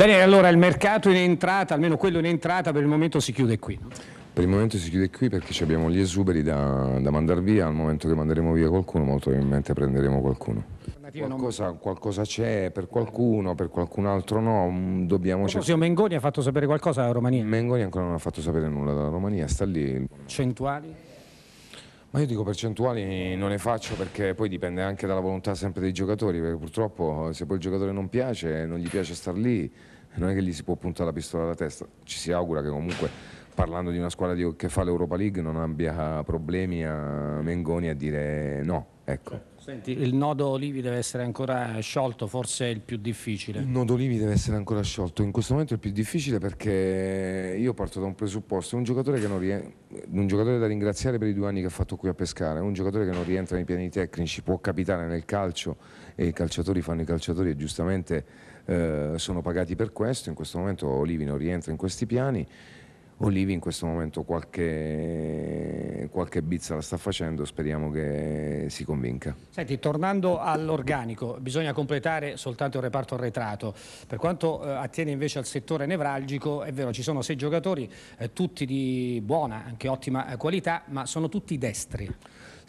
Daniele, allora il mercato in entrata, almeno quello in entrata, per il momento si chiude qui. Per il momento si chiude qui perché abbiamo gli esuberi da, da mandare via, al momento che manderemo via qualcuno molto probabilmente prenderemo qualcuno. Qualcosa, qualcosa c'è per qualcuno, per qualcun altro no, mm, dobbiamo cercare. Mengoni ha fatto sapere qualcosa dalla Romania? Mengoni ancora non ha fatto sapere nulla dalla Romania, sta lì. Centuali? Ma io dico percentuali non ne faccio perché poi dipende anche dalla volontà sempre dei giocatori, perché purtroppo se poi il giocatore non piace, non gli piace star lì, non è che gli si può puntare la pistola alla testa. Ci si augura che comunque parlando di una squadra che fa l'Europa League non abbia problemi a Mengoni a dire no, Ecco. Senti, il nodo Olivi deve essere ancora sciolto, forse è il più difficile. Il nodo Olivi deve essere ancora sciolto, in questo momento è il più difficile perché io parto da un presupposto, un giocatore, rie... un giocatore da ringraziare per i due anni che ha fatto qui a pescare, un giocatore che non rientra nei piani tecnici, può capitare nel calcio e i calciatori fanno i calciatori e giustamente eh, sono pagati per questo, in questo momento Olivi non rientra in questi piani Olivi in questo momento qualche, qualche bizza la sta facendo, speriamo che si convinca. Senti, tornando all'organico, bisogna completare soltanto il reparto arretrato. Per quanto eh, attiene invece al settore nevralgico, è vero, ci sono sei giocatori, eh, tutti di buona, anche ottima eh, qualità, ma sono tutti destri.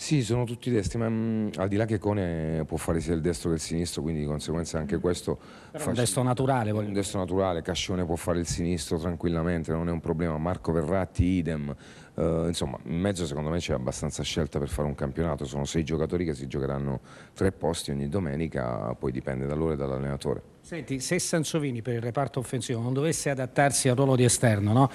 Sì, sono tutti destri, ma mh, mm, al di là che Cone può fare sia il destro che il sinistro, quindi di conseguenza anche mm. questo... Però un destro naturale. Un destro naturale, Cascione può fare il sinistro tranquillamente, non è un problema, Marco Verratti idem. Uh, insomma, in mezzo secondo me c'è abbastanza scelta per fare un campionato, sono sei giocatori che si giocheranno tre posti ogni domenica, poi dipende da loro e dall'allenatore. Senti, se Sansovini per il reparto offensivo non dovesse adattarsi al ruolo di esterno, no?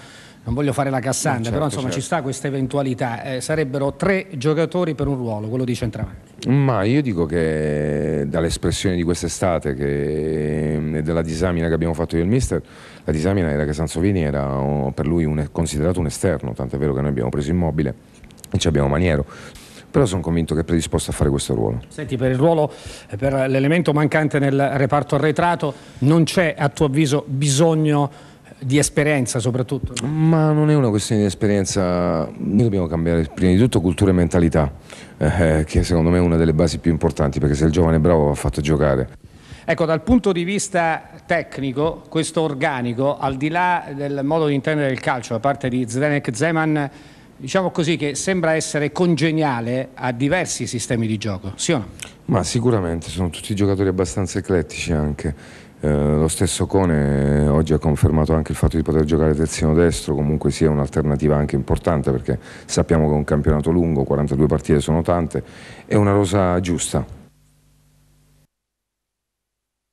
non voglio fare la Cassandra, certo, però insomma certo. ci sta questa eventualità, eh, sarebbero tre giocatori per un ruolo, quello di centravanti. Ma io dico che dall'espressione di quest'estate e della disamina che abbiamo fatto io e il mister, la disamina era che Sansovini era per lui un, considerato un esterno, tant'è vero che noi abbiamo preso immobile e ci abbiamo Maniero però sono convinto che è predisposto a fare questo ruolo. Senti, per il ruolo, eh, per l'elemento mancante nel reparto arretrato, non c'è a tuo avviso bisogno eh, di esperienza soprattutto? Ma non è una questione di esperienza, noi dobbiamo cambiare prima di tutto cultura e mentalità, eh, eh, che secondo me è una delle basi più importanti, perché se il giovane è bravo va fatto giocare. Ecco, dal punto di vista tecnico, questo organico, al di là del modo di intendere il calcio da parte di Zdenek Zeman, diciamo così, che sembra essere congeniale a diversi sistemi di gioco, sì o no? Ma sicuramente, sono tutti giocatori abbastanza eclettici anche. Eh, lo stesso Cone eh, oggi ha confermato anche il fatto di poter giocare terzino destro, comunque sia un'alternativa anche importante perché sappiamo che è un campionato lungo, 42 partite sono tante, è una rosa giusta